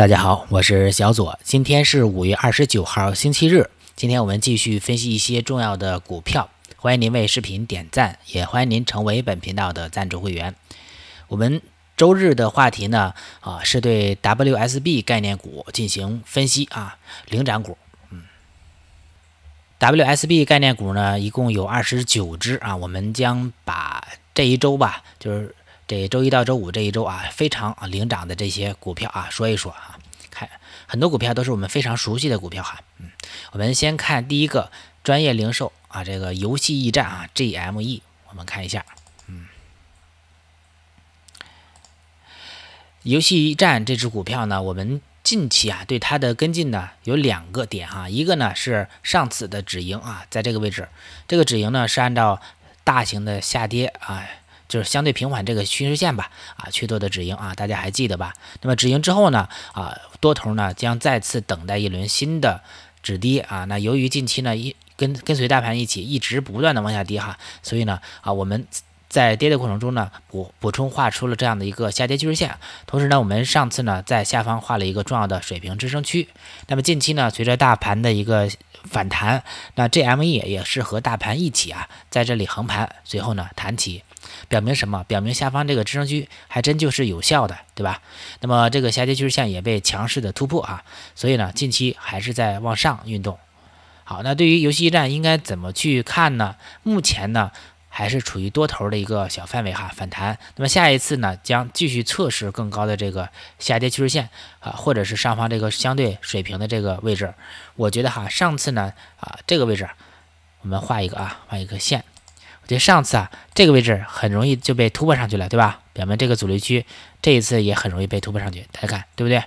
大家好，我是小左，今天是五月二十九号，星期日。今天我们继续分析一些重要的股票，欢迎您为视频点赞，也欢迎您成为本频道的赞助会员。我们周日的话题呢，啊，是对 W S B 概念股进行分析啊，领涨股。嗯，W S B 概念股呢，一共有二十九只啊，我们将把这一周吧，就是。这周一到周五这一周啊，非常啊领涨的这些股票啊，说一说啊。看很多股票都是我们非常熟悉的股票哈。嗯，我们先看第一个专业零售啊，这个游戏驿站啊，GME，我们看一下。嗯，游戏驿站这只股票呢，我们近期啊对它的跟进呢有两个点哈，一个呢是上次的止盈啊，在这个位置，这个止盈呢是按照大型的下跌啊。就是相对平缓这个趋势线吧，啊，去做的止盈啊，大家还记得吧？那么止盈之后呢，啊，多头呢将再次等待一轮新的止跌啊。那由于近期呢一跟跟随大盘一起一直不断的往下跌哈，所以呢啊我们在跌的过程中呢补补充画出了这样的一个下跌趋势线，同时呢我们上次呢在下方画了一个重要的水平支撑区。那么近期呢随着大盘的一个反弹，那 GME 也是和大盘一起啊在这里横盘，随后呢弹起。表明什么？表明下方这个支撑区还真就是有效的，对吧？那么这个下跌趋势线也被强势的突破啊，所以呢，近期还是在往上运动。好，那对于游戏驿站应该怎么去看呢？目前呢，还是处于多头的一个小范围哈反弹。那么下一次呢，将继续测试更高的这个下跌趋势线啊，或者是上方这个相对水平的这个位置。我觉得哈，上次呢啊这个位置，我们画一个啊画一个线。所上次啊，这个位置很容易就被突破上去了，对吧？表明这个阻力区这一次也很容易被突破上去。大家看，对不对？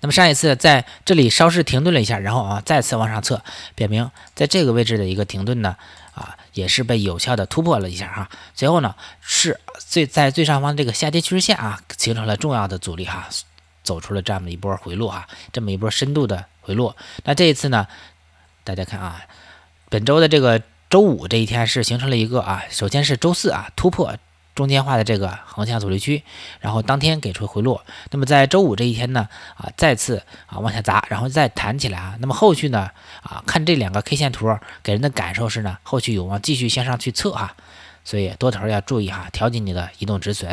那么上一次在这里稍事停顿了一下，然后啊再次往上测，表明在这个位置的一个停顿呢啊也是被有效的突破了一下哈。最后呢是最在最上方这个下跌趋势线啊形成了重要的阻力哈，走出了这么一波回落哈，这么一波深度的回落。那这一次呢，大家看啊，本周的这个。周五这一天是形成了一个啊，首先是周四啊突破中间化的这个横向阻力区，然后当天给出回落。那么在周五这一天呢啊，再次啊往下砸，然后再弹起来啊。那么后续呢啊，看这两个 K 线图给人的感受是呢，后续有望继续向上去测啊，所以多头要注意哈，调紧你的移动止损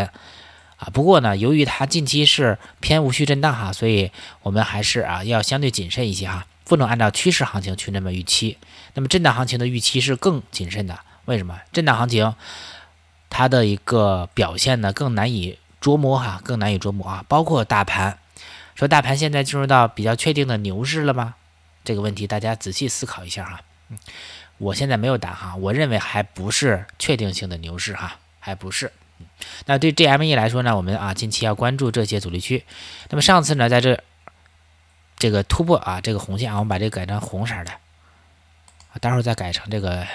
啊。不过呢，由于它近期是偏无序震荡哈，所以我们还是啊要相对谨慎一些哈。不能按照趋势行情去那么预期，那么震荡行情的预期是更谨慎的。为什么？震荡行情它的一个表现呢更难以捉摸哈，更难以捉摸啊。包括大盘，说大盘现在进入到比较确定的牛市了吗？这个问题大家仔细思考一下哈。我现在没有答哈，我认为还不是确定性的牛市哈，还不是。那对 GME 来说呢，我们啊近期要关注这些阻力区。那么上次呢，在这。这个突破啊，这个红线啊，我们把这个改成红色的待会儿再改成这个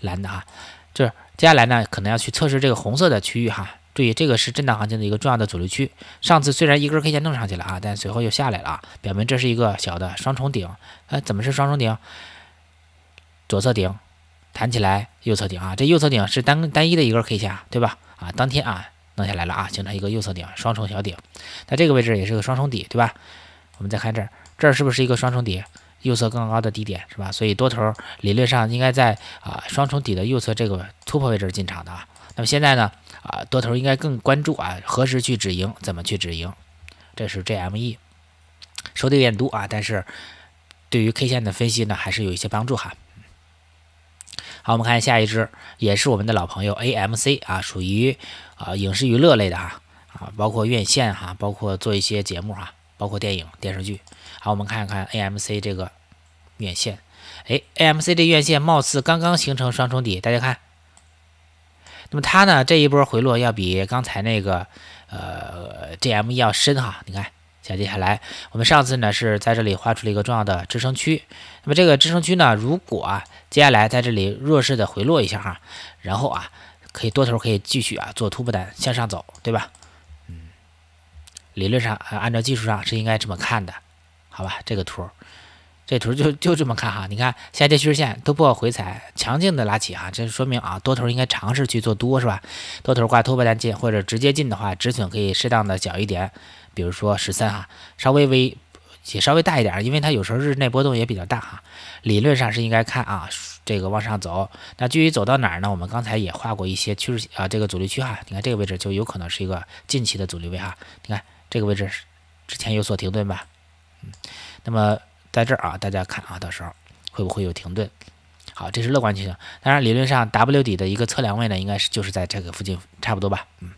蓝的啊。这接下来呢，可能要去测试这个红色的区域哈。注意，这个是震荡行情的一个重要的阻力区。上次虽然一根 K 线弄上去了啊，但随后又下来了啊，表明这是一个小的双重顶。哎，怎么是双重顶？左侧顶弹起来，右侧顶啊，这右侧顶是单单一的一根 K 线，对吧？啊，当天啊弄下来了啊，形成一个右侧顶，双重小顶。那这个位置也是个双重底，对吧？我们再看这儿，这儿是不是一个双重底？右侧更高的低点是吧？所以多头理论上应该在啊双重底的右侧这个突破位置进场的啊。那么现在呢啊多头应该更关注啊何时去止盈，怎么去止盈？这是 GME，说的有点多啊，但是对于 K 线的分析呢还是有一些帮助哈。好，我们看下一只，也是我们的老朋友 AMC 啊，属于啊影视娱乐类的哈啊，包括院线哈，包括做一些节目哈。包括电影电视剧，好，我们看一看 AMC 这个院线，哎，AMC 这院线貌似刚刚形成双重底，大家看，那么它呢这一波回落要比刚才那个呃 GM 要深哈，你看下接下来，我们上次呢是在这里画出了一个重要的支撑区，那么这个支撑区呢，如果啊接下来在这里弱势的回落一下哈，然后啊可以多头可以继续啊做突破单向上走，对吧？理论上啊，按照技术上是应该这么看的，好吧？这个图，这图就就这么看哈。你看下跌趋势线都不好回踩，强劲的拉起啊，这说明啊，多头应该尝试去做多是吧？多头挂突破单进或者直接进的话，止损可以适当的小一点，比如说十三哈，稍微微也稍微大一点，因为它有时候日内波动也比较大哈。理论上是应该看啊，这个往上走。那至于走到哪儿呢？我们刚才也画过一些趋势啊，这个阻力区哈，你看这个位置就有可能是一个近期的阻力位哈，你看。这个位置是之前有所停顿吧？嗯，那么在这儿啊，大家看啊，到时候会不会有停顿？好，这是乐观情形。当然，理论上 W 底的一个测量位呢，应该是就是在这个附近差不多吧。嗯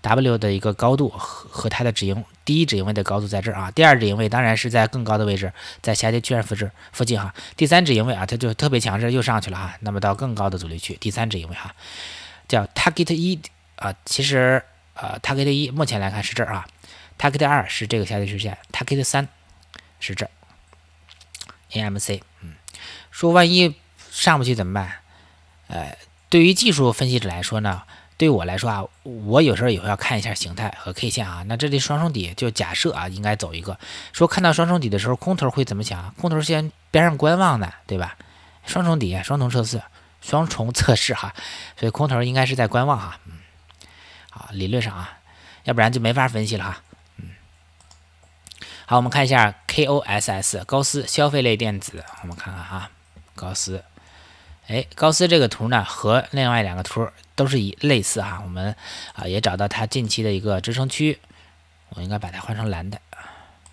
，W 的一个高度和和它的止盈第一止盈位的高度在这儿啊。第二止盈位当然是在更高的位置，在下跌趋势附近附近哈。第三止盈位啊，它就特别强势又上去了哈。那么到更高的阻力区，第三止盈位哈，叫 Target 一啊，其实呃，Target 一目前来看是这儿啊。Target 二是这个下跌趋势线，Target 三是这儿，AMC，嗯，说万一上不去怎么办？呃，对于技术分析者来说呢，对于我来说啊，我有时候也会要看一下形态和 K 线啊。那这里双重底就假设啊，应该走一个。说看到双重底的时候，空头会怎么想？空头先边上观望呢，对吧？双重底，双重测试，双重测试哈，所以空头应该是在观望哈，嗯，好，理论上啊，要不然就没法分析了哈。好，我们看一下 KOSS 高斯消费类电子，我们看看哈，高斯，哎，高斯这个图呢和另外两个图都是以类似哈，我们啊也找到它近期的一个支撑区，我应该把它换成蓝的，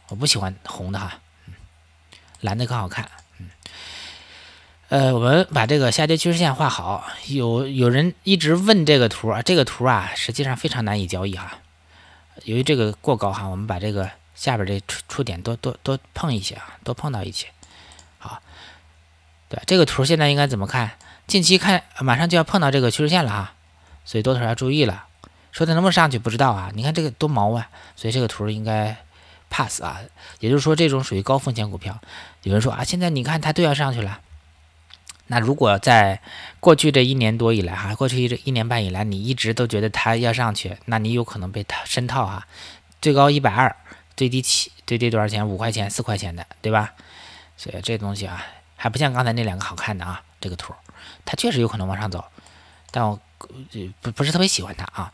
我不喜欢红的哈，蓝的更好看，嗯，呃，我们把这个下跌趋势线画好，有有人一直问这个图啊，这个图啊实际上非常难以交易哈，由于这个过高哈，我们把这个。下边这触触点多多多碰一些啊，多碰到一些，好，对这个图现在应该怎么看？近期看马上就要碰到这个趋势线了啊，所以多头要注意了。说它能不能上去不知道啊，你看这个多毛啊，所以这个图应该 pass 啊，也就是说这种属于高风险股票。有人说啊，现在你看它都要上去了，那如果在过去这一年多以来哈，过去一一年半以来你一直都觉得它要上去，那你有可能被它深套啊，最高一百二。最低起最低多少钱？五块钱、四块钱的，对吧？所以这东西啊，还不像刚才那两个好看的啊。这个图，它确实有可能往上走，但我不不是特别喜欢它啊。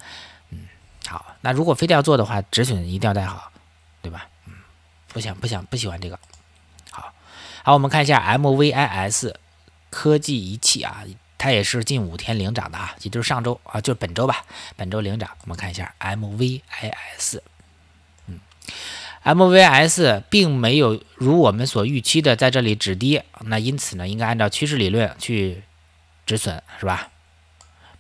嗯，好，那如果非得要做的话，止损一定要带好，对吧？嗯，不想不想不喜欢这个。好，好，我们看一下 M V I S 科技仪器啊，它也是近五天领涨的啊，也就是上周啊，就是本周吧，本周领涨。我们看一下 M V I S。MVS 并没有如我们所预期的在这里止跌，那因此呢，应该按照趋势理论去止损，是吧？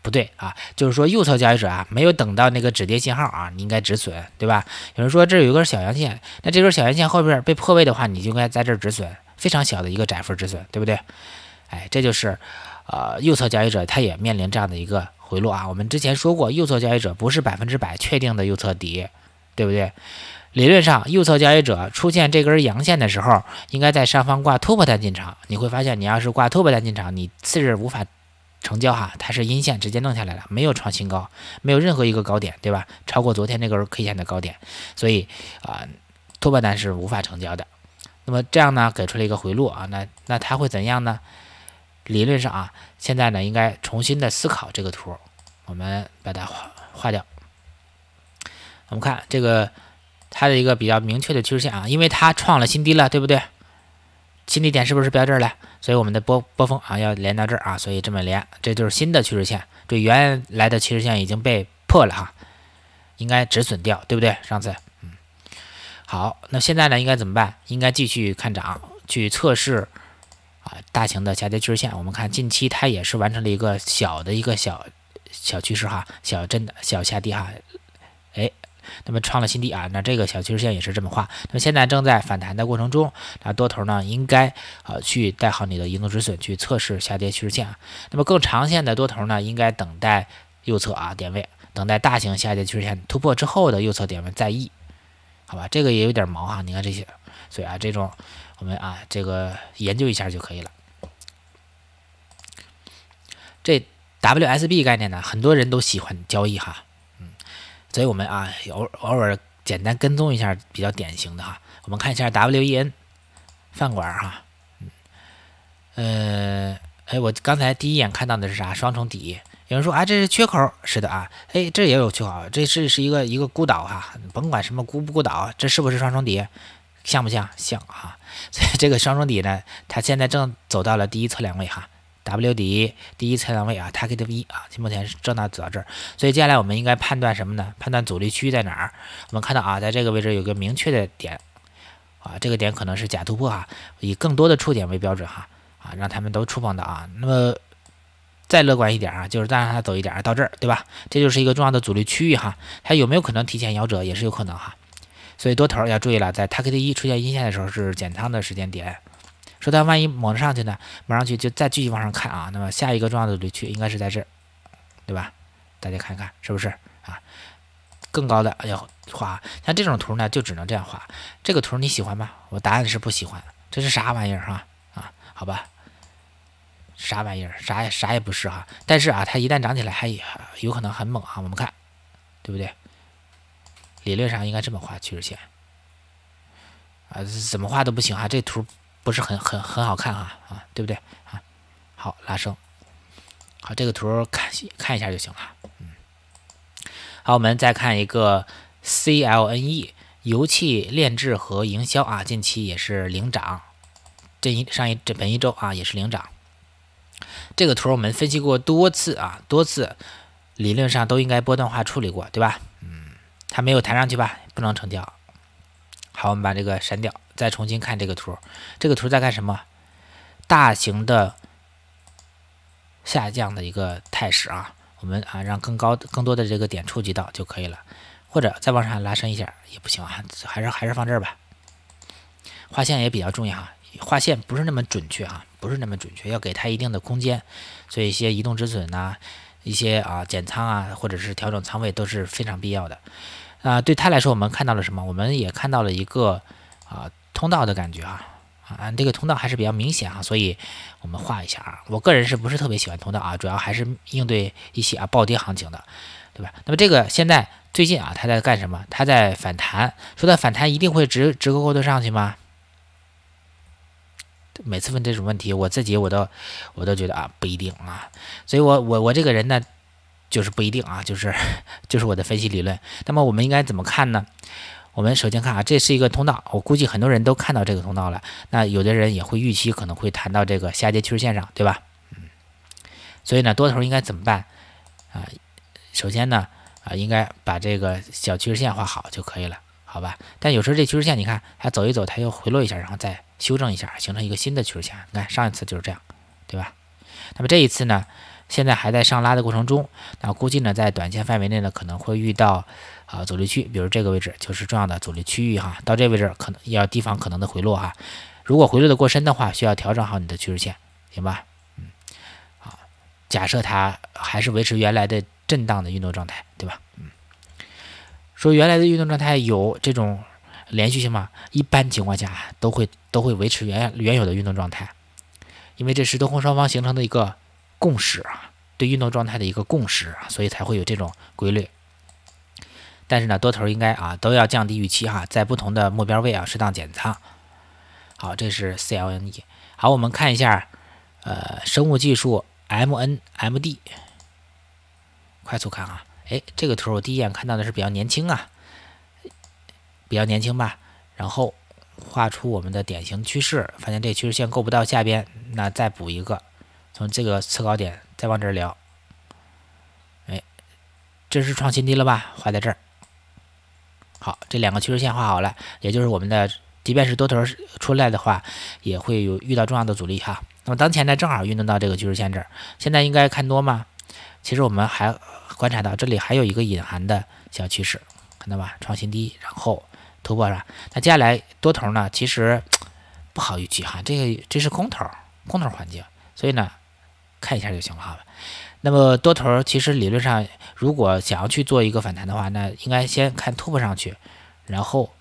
不对啊，就是说右侧交易者啊，没有等到那个止跌信号啊，你应该止损，对吧？有人说这有一根小阳线，那这根小阳线后边被破位的话，你就应该在这止损，非常小的一个窄幅止损，对不对？哎，这就是呃右侧交易者他也面临这样的一个回落啊。我们之前说过，右侧交易者不是百分之百确定的右侧底，对不对？理论上，右侧交易者出现这根阳线的时候，应该在上方挂突破单进场。你会发现，你要是挂突破单进场，你次日无法成交哈，它是阴线直接弄下来了，没有创新高，没有任何一个高点，对吧？超过昨天那根 K 线的高点，所以啊，突破单是无法成交的。那么这样呢，给出了一个回路啊，那那它会怎样呢？理论上啊，现在呢，应该重新的思考这个图，我们把它画画掉。我们看这个。它的一个比较明确的趋势线啊，因为它创了新低了，对不对？新低点是不是标这儿了？所以我们的波波峰啊要连到这儿啊，所以这么连，这就是新的趋势线，这原来的趋势线已经被破了哈，应该止损掉，对不对？上次，嗯，好，那现在呢应该怎么办？应该继续看涨，去测试啊大型的下跌趋势线。我们看近期它也是完成了一个小的一个小小趋势哈，小真的小下跌哈。那么创了新低啊，那这个小趋势线也是这么画。那么现在正在反弹的过程中，那多头呢应该啊去带好你的移动止损，去测试下跌趋势线啊。那么更长线的多头呢，应该等待右侧啊点位，等待大型下跌趋势线突破之后的右侧点位再议。好吧，这个也有点毛哈，你看这些，所以啊这种我们啊这个研究一下就可以了。这 WSB 概念呢，很多人都喜欢交易哈。所以我们啊，偶偶尔简单跟踪一下比较典型的哈，我们看一下 W E N 饭馆哈，嗯，呃，哎，我刚才第一眼看到的是啥？双重底，有人说啊，这是缺口，是的啊，哎，这也有缺口，这是是一个一个孤岛哈，甭管什么孤不孤岛，这是不是双重底？像不像？像啊，所 以这个双重底呢，它现在正走到了第一测量位哈。W 底第一测量位啊，target 一啊，目前是正大走到这儿，所以接下来我们应该判断什么呢？判断阻力区域在哪儿？我们看到啊，在这个位置有个明确的点啊，这个点可能是假突破哈，以更多的触点为标准哈啊，让他们都触碰到啊。那么再乐观一点啊，就是再让它走一点到这儿，对吧？这就是一个重要的阻力区域哈，它有没有可能提前夭折也是有可能哈。所以多头要注意了，在 target 一出现阴线的时候是减仓的时间点。说它万一抹上去呢？抹上去就再继续往上看啊。那么下一个重要的离区应该是在这儿，对吧？大家看一看是不是啊？更高的要画，像这种图呢就只能这样画。这个图你喜欢吗？我答案是不喜欢。这是啥玩意儿哈？啊，好吧，啥玩意儿，啥也啥也不是哈。但是啊，它一旦长起来还有可能很猛啊。我们看，对不对？理论上应该这么画趋势线啊，怎么画都不行啊。这图。不是很很很好看啊啊，对不对啊？好，拉升，好，这个图看看一下就行了。嗯，好，我们再看一个 CLNE，油气炼制和营销啊，近期也是领涨，这一上一这本一周啊也是领涨。这个图我们分析过多次啊，多次理论上都应该波段化处理过，对吧？嗯，它没有弹上去吧？不能成交。好，我们把这个删掉。再重新看这个图，这个图在干什么？大型的下降的一个态势啊，我们啊让更高、更多的这个点触及到就可以了，或者再往上拉升一下也不行啊，还是还是放这儿吧。画线也比较重要啊，画线不是那么准确啊，不是那么准确，要给它一定的空间，所以一些移动止损呐，一些啊减仓啊，或者是调整仓位都是非常必要的。啊，对他来说，我们看到了什么？我们也看到了一个啊。通道的感觉啊，啊，这个通道还是比较明显啊，所以我们画一下啊。我个人是不是特别喜欢通道啊？主要还是应对一些啊暴跌行情的，对吧？那么这个现在最近啊，它在干什么？它在反弹，说它反弹一定会直直勾勾的上去吗？每次问这种问题，我自己我都我都觉得啊，不一定啊。所以我我我这个人呢，就是不一定啊，就是就是我的分析理论。那么我们应该怎么看呢？我们首先看啊，这是一个通道，我估计很多人都看到这个通道了。那有的人也会预期可能会谈到这个下跌趋势线上，对吧？嗯。所以呢，多头应该怎么办啊？首先呢，啊，应该把这个小趋势线画好就可以了，好吧？但有时候这趋势线你看它走一走，它又回落一下，然后再修正一下，形成一个新的趋势线。你看上一次就是这样，对吧？那么这一次呢？现在还在上拉的过程中，那估计呢，在短线范围内呢，可能会遇到啊阻力区，比如这个位置就是重要的阻力区域哈，到这个位置可能要提防可能的回落哈。如果回落的过深的话，需要调整好你的趋势线，行吧？嗯，好，假设它还是维持原来的震荡的运动状态，对吧？嗯，说原来的运动状态有这种连续性吗？一般情况下都会都会维持原原有的运动状态，因为这是多空双方形成的一个。共识啊，对运动状态的一个共识啊，所以才会有这种规律。但是呢，多头应该啊都要降低预期哈，在不同的目标位啊适当减仓。好，这是 CLNE。好，我们看一下，呃，生物技术 MNMD，快速看啊，哎，这个图我第一眼看到的是比较年轻啊，比较年轻吧。然后画出我们的典型趋势，发现这趋势线够不到下边，那再补一个。从这个次高点再往这聊，哎，这是创新低了吧？画在这儿。好，这两个趋势线画好了，也就是我们的，即便是多头出来的话，也会有遇到重要的阻力哈。那么当前呢，正好运动到这个趋势线这儿，现在应该看多吗？其实我们还观察到这里还有一个隐含的小趋势，看到吧？创新低，然后突破上。那接下来多头呢，其实不好预期哈。这个这是空头，空头环境，所以呢。看一下就行了哈，那么多头其实理论上，如果想要去做一个反弹的话，那应该先看突破上去，然后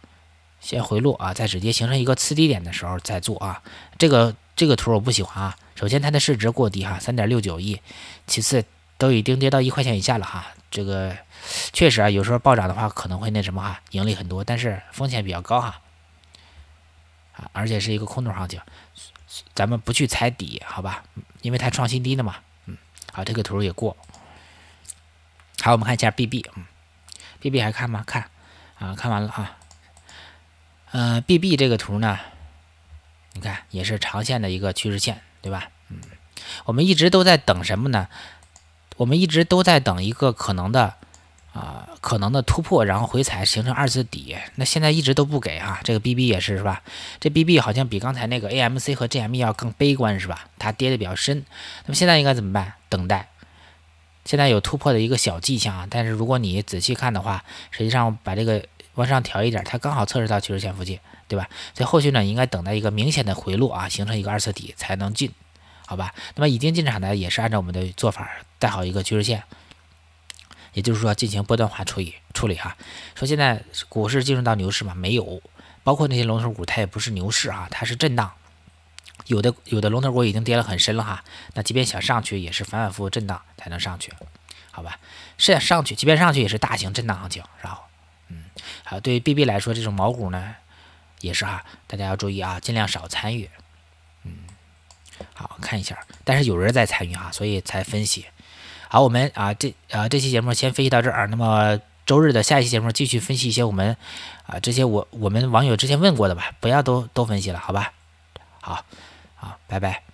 先回落啊，再直接形成一个次低点的时候再做啊。这个这个图我不喜欢啊，首先它的市值过低哈，三点六九亿，其次都已经跌到一块钱以下了哈，这个确实啊，有时候暴涨的话可能会那什么哈，盈利很多，但是风险比较高哈，啊而且是一个空头行情。咱们不去踩底，好吧？因为它创新低了嘛。嗯，好，这个图也过。好，我们看一下 BB，嗯，BB 还看吗？看，啊，看完了啊。呃，BB 这个图呢，你看也是长线的一个趋势线，对吧？嗯，我们一直都在等什么呢？我们一直都在等一个可能的。啊，可能的突破，然后回踩形成二次底，那现在一直都不给啊，这个 B B 也是是吧？这 B B 好像比刚才那个 A M C 和 G M E 要更悲观是吧？它跌的比较深，那么现在应该怎么办？等待，现在有突破的一个小迹象啊，但是如果你仔细看的话，实际上把这个往上调一点，它刚好测试到趋势线附近，对吧？所以后续呢，应该等待一个明显的回落啊，形成一个二次底才能进，好吧？那么已经进场的也是按照我们的做法带好一个趋势线。也就是说，进行波段化处理处理哈。说现在股市进入到牛市嘛？没有，包括那些龙头股，它也不是牛市啊，它是震荡。有的有的龙头股已经跌了很深了哈，那即便想上去，也是反反复复震荡才能上去，好吧？是上去，即便上去也是大型震荡行情，然后，嗯，好，对于 B B 来说，这种毛股呢也是哈，大家要注意啊，尽量少参与。嗯，好看一下，但是有人在参与哈，所以才分析。好，我们啊，这啊，这期节目先分析到这儿。那么周日的下一期节目继续分析一些我们啊这些我我们网友之前问过的吧，不要都都分析了，好吧？好，好，拜拜。